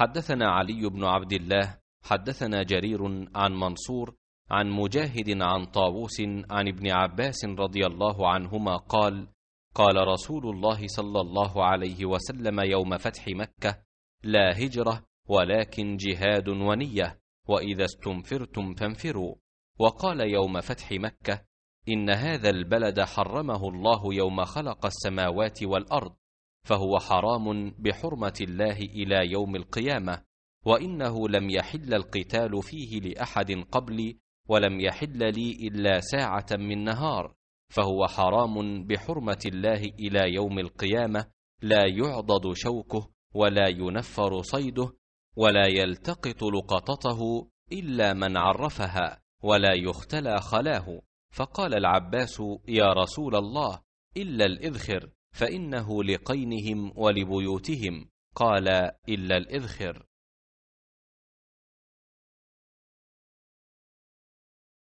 حدثنا علي بن عبد الله حدثنا جرير عن منصور عن مجاهد عن طاووس عن ابن عباس رضي الله عنهما قال قال رسول الله صلى الله عليه وسلم يوم فتح مكه لا هجره ولكن جهاد ونيه واذا استنفرتم فانفروا وقال يوم فتح مكه ان هذا البلد حرمه الله يوم خلق السماوات والارض فهو حرام بحرمه الله الى يوم القيامه وانه لم يحل القتال فيه لاحد قبلي ولم يحل لي الا ساعه من نهار فهو حرام بحرمه الله الى يوم القيامه لا يعضد شوكه ولا ينفر صيده ولا يلتقط لقطته الا من عرفها ولا يختلى خلاه فقال العباس يا رسول الله الا الاذخر فإنه لقينهم ولبيوتهم قال إلا الإذخر